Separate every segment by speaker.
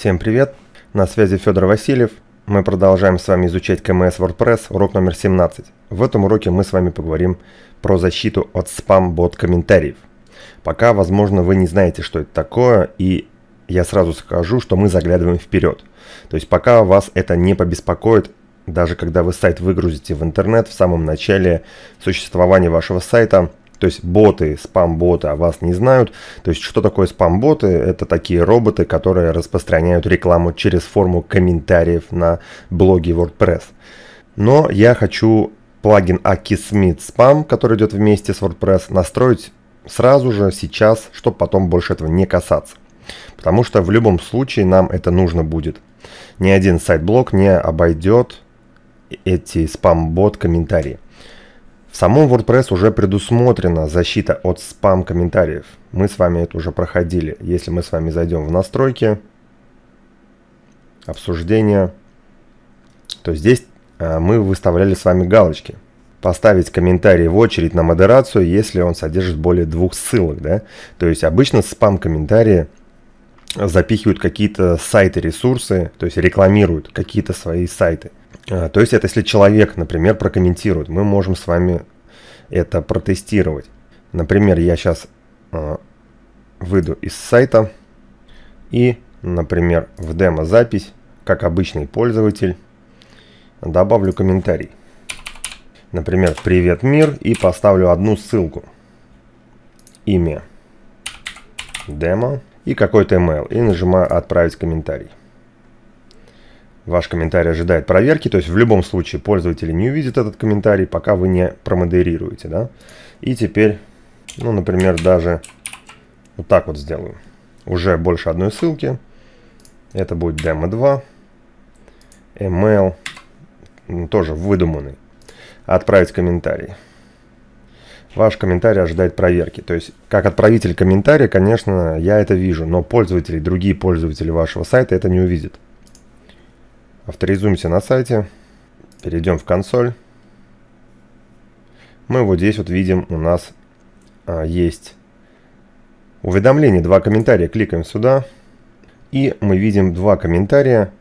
Speaker 1: Всем привет, на связи Федор Васильев. Мы продолжаем с вами изучать КМС WordPress, урок номер 17. В этом уроке мы с вами поговорим про защиту от спам-бот комментариев. Пока, возможно, вы не знаете, что это такое, и я сразу скажу, что мы заглядываем вперед. То есть пока вас это не побеспокоит, даже когда вы сайт выгрузите в интернет в самом начале существования вашего сайта – то есть боты, спам-боты о вас не знают. То есть что такое спам-боты? Это такие роботы, которые распространяют рекламу через форму комментариев на блоге WordPress. Но я хочу плагин Akismith Spam, который идет вместе с WordPress, настроить сразу же, сейчас, чтобы потом больше этого не касаться. Потому что в любом случае нам это нужно будет. Ни один сайт-блог не обойдет эти спам-бот комментарии. В самом WordPress уже предусмотрена защита от спам-комментариев. Мы с вами это уже проходили. Если мы с вами зайдем в настройки, обсуждения, то здесь а, мы выставляли с вами галочки. Поставить комментарий в очередь на модерацию, если он содержит более двух ссылок. Да? То есть обычно спам-комментарии запихивают какие-то сайты-ресурсы, то есть рекламируют какие-то свои сайты. А, то есть это если человек, например, прокомментирует, мы можем с вами это протестировать. Например, я сейчас а, выйду из сайта и, например, в демо-запись, как обычный пользователь, добавлю комментарий. Например, «Привет, мир» и поставлю одну ссылку. Имя, демо и какой-то email. И нажимаю «Отправить комментарий». Ваш комментарий ожидает проверки, то есть в любом случае пользователи не увидят этот комментарий, пока вы не промодерируете, да. И теперь, ну, например, даже вот так вот сделаю. Уже больше одной ссылки. Это будет демо 2. Email. Ну, тоже выдуманный. Отправить комментарий. Ваш комментарий ожидает проверки. То есть, как отправитель комментария, конечно, я это вижу, но пользователи, другие пользователи вашего сайта это не увидят. Авторизуемся на сайте. Перейдем в консоль. Мы вот здесь вот видим у нас а, есть уведомление, два комментария. Кликаем сюда. И мы видим два комментария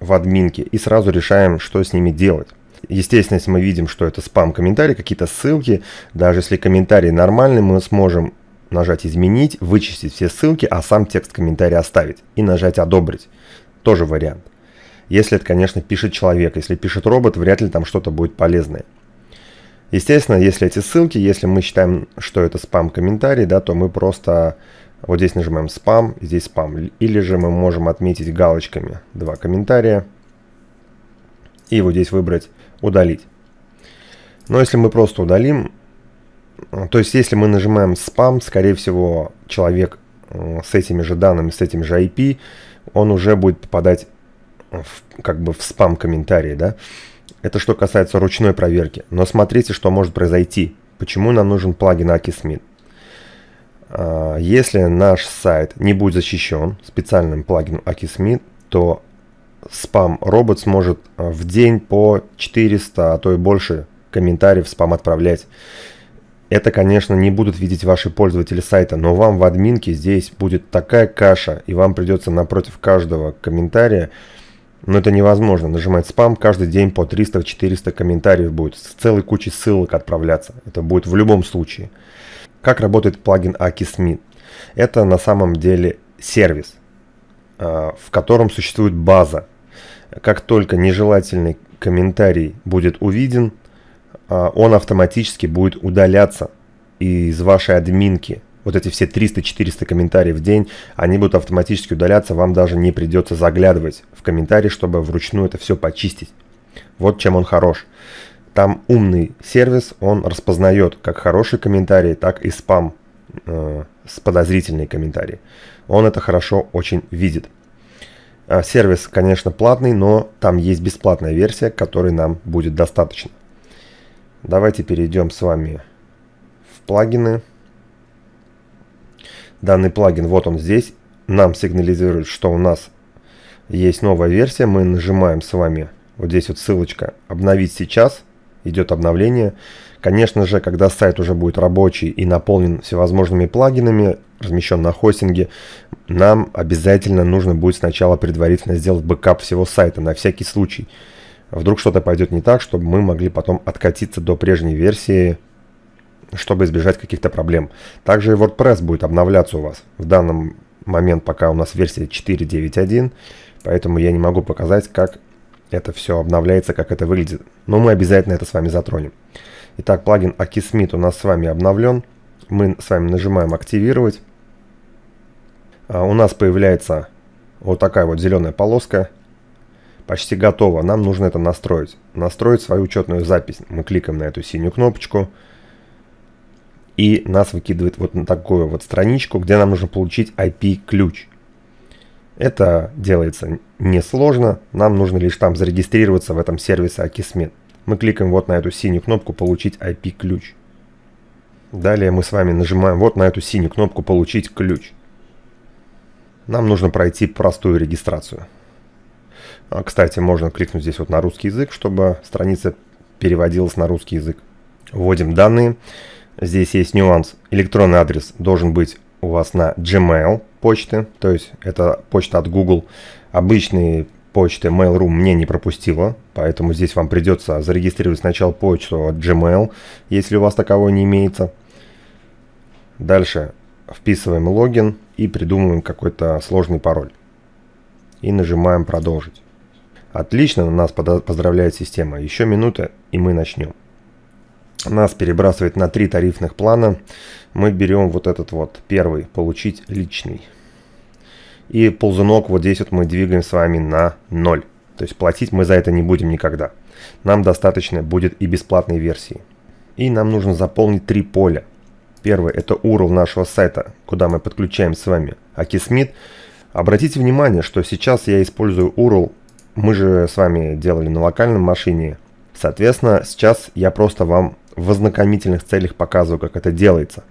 Speaker 1: в админке. И сразу решаем, что с ними делать. Естественно, если мы видим, что это спам-комментарий, какие-то ссылки, даже если комментарий нормальный, мы сможем нажать «Изменить», вычистить все ссылки, а сам текст комментария оставить и нажать «Одобрить». Тоже вариант. Если это, конечно, пишет человек. Если пишет робот, вряд ли там что-то будет полезное. Естественно, если эти ссылки, если мы считаем, что это спам-комментарий, да, то мы просто вот здесь нажимаем спам, здесь спам. Или же мы можем отметить галочками два комментария и вот здесь выбрать удалить. Но если мы просто удалим, то есть если мы нажимаем спам, скорее всего человек э, с этими же данными, с этим же IP, он уже будет попадать в, как бы в спам-комментарии, да. Это что касается ручной проверки. Но смотрите, что может произойти. Почему нам нужен плагин AkiSmith? А, если наш сайт не будет защищен специальным плагином AkiSmith, то спам-робот сможет а, в день по 400, а то и больше комментариев спам отправлять. Это, конечно, не будут видеть ваши пользователи сайта, но вам в админке здесь будет такая каша, и вам придется напротив каждого комментария но это невозможно, нажимать спам каждый день по 300-400 комментариев будет, с целой кучей ссылок отправляться. Это будет в любом случае. Как работает плагин AkiSmith? Это на самом деле сервис, а, в котором существует база. Как только нежелательный комментарий будет увиден, а, он автоматически будет удаляться из вашей админки вот эти все 300-400 комментариев в день, они будут автоматически удаляться, вам даже не придется заглядывать в комментарии, чтобы вручную это все почистить. Вот чем он хорош. Там умный сервис, он распознает как хорошие комментарии, так и спам э, с подозрительные комментарии. Он это хорошо очень видит. А сервис, конечно, платный, но там есть бесплатная версия, которой нам будет достаточно. Давайте перейдем с вами в плагины. Данный плагин, вот он здесь, нам сигнализирует, что у нас есть новая версия. Мы нажимаем с вами, вот здесь вот ссылочка «Обновить сейчас», идет обновление. Конечно же, когда сайт уже будет рабочий и наполнен всевозможными плагинами, размещен на хостинге, нам обязательно нужно будет сначала предварительно сделать бэкап всего сайта на всякий случай. Вдруг что-то пойдет не так, чтобы мы могли потом откатиться до прежней версии чтобы избежать каких-то проблем. Также и WordPress будет обновляться у вас. В данном момент пока у нас версия 4.9.1, поэтому я не могу показать, как это все обновляется, как это выглядит. Но мы обязательно это с вами затронем. Итак, плагин AkiSmith у нас с вами обновлен. Мы с вами нажимаем «Активировать». А у нас появляется вот такая вот зеленая полоска. Почти готово. Нам нужно это настроить. Настроить свою учетную запись. Мы кликаем на эту синюю кнопочку – и нас выкидывает вот на такую вот страничку, где нам нужно получить IP-ключ. Это делается несложно, нам нужно лишь там зарегистрироваться в этом сервисе Акисмет. Мы кликаем вот на эту синюю кнопку «Получить IP-ключ». Далее мы с вами нажимаем вот на эту синюю кнопку «Получить ключ». Нам нужно пройти простую регистрацию. А, кстати, можно кликнуть здесь вот на русский язык, чтобы страница переводилась на русский язык. Вводим данные. Данные. Здесь есть нюанс. Электронный адрес должен быть у вас на Gmail почты, то есть это почта от Google. Обычные почты Mail.ru мне не пропустила, поэтому здесь вам придется зарегистрировать сначала почту от Gmail, если у вас такого не имеется. Дальше вписываем логин и придумываем какой-то сложный пароль. И нажимаем «Продолжить». Отлично, нас поздравляет система. Еще минута, и мы начнем нас перебрасывает на три тарифных плана. Мы берем вот этот вот первый, получить личный. И ползунок вот здесь вот мы двигаем с вами на 0. То есть платить мы за это не будем никогда. Нам достаточно будет и бесплатной версии. И нам нужно заполнить три поля. Первое это URL нашего сайта, куда мы подключаем с вами Акисмит. Обратите внимание, что сейчас я использую URL. Мы же с вами делали на локальном машине. Соответственно, сейчас я просто вам в ознакомительных целях показываю, как это делается.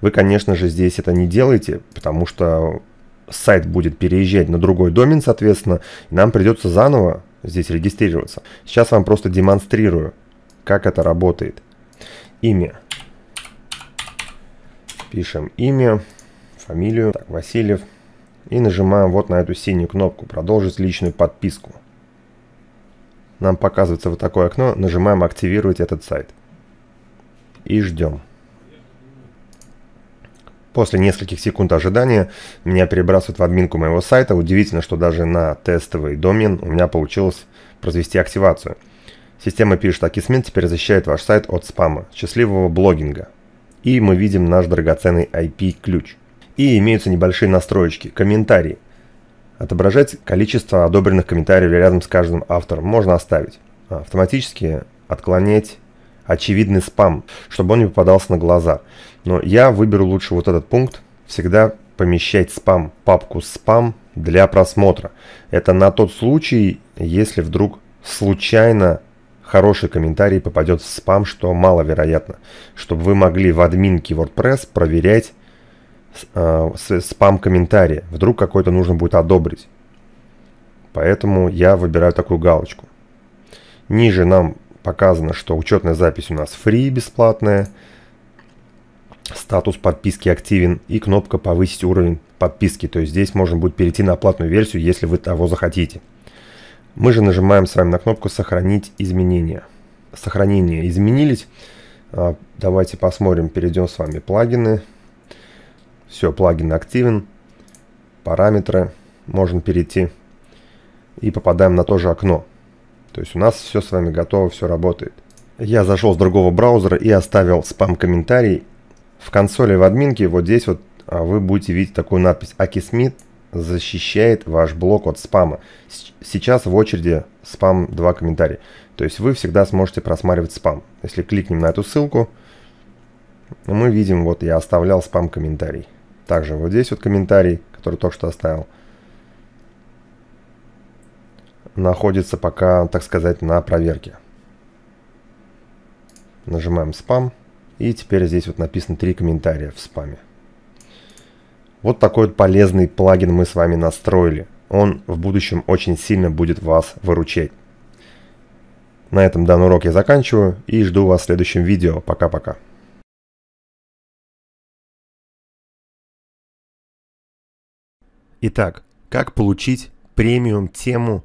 Speaker 1: Вы, конечно же, здесь это не делаете, потому что сайт будет переезжать на другой домен, соответственно, и нам придется заново здесь регистрироваться. Сейчас вам просто демонстрирую, как это работает. Имя. Пишем имя, фамилию, так, Васильев. И нажимаем вот на эту синюю кнопку «Продолжить личную подписку». Нам показывается вот такое окно, нажимаем «Активировать этот сайт» и ждем. После нескольких секунд ожидания меня перебрасывают в админку моего сайта. Удивительно, что даже на тестовый домен у меня получилось произвести активацию. Система пишет, Акисмин теперь защищает ваш сайт от спама. Счастливого блогинга. И мы видим наш драгоценный IP-ключ. И имеются небольшие настроечки, комментарии. Отображать количество одобренных комментариев рядом с каждым автором можно оставить. Автоматически отклонять очевидный спам, чтобы он не попадался на глаза. Но я выберу лучше вот этот пункт. Всегда помещать спам, папку спам для просмотра. Это на тот случай, если вдруг случайно хороший комментарий попадет в спам, что маловероятно, чтобы вы могли в админке WordPress проверять э, спам комментарии. Вдруг какой-то нужно будет одобрить. Поэтому я выбираю такую галочку. Ниже нам показано, что учетная запись у нас free, бесплатная. Статус подписки активен и кнопка «Повысить уровень подписки». То есть здесь можно будет перейти на платную версию, если вы того захотите. Мы же нажимаем с вами на кнопку «Сохранить изменения». Сохранения изменились. А, давайте посмотрим, перейдем с вами плагины. Все, плагин активен. Параметры. Можем перейти. И попадаем на то же окно. То есть у нас все с вами готово, все работает. Я зашел с другого браузера и оставил спам-комментарий. В консоли в админке вот здесь вот а, вы будете видеть такую надпись «Акисмит защищает ваш блок от спама». Сейчас в очереди спам 2 комментария. То есть вы всегда сможете просматривать спам. Если кликнем на эту ссылку, мы видим, вот я оставлял спам комментарий. Также вот здесь вот комментарий, который только что оставил находится пока, так сказать, на проверке. Нажимаем спам. И теперь здесь вот написано три комментария в спаме. Вот такой вот полезный плагин мы с вами настроили. Он в будущем очень сильно будет вас выручать. На этом данный урок я заканчиваю и жду вас в следующем видео. Пока-пока. Итак, как получить премиум тему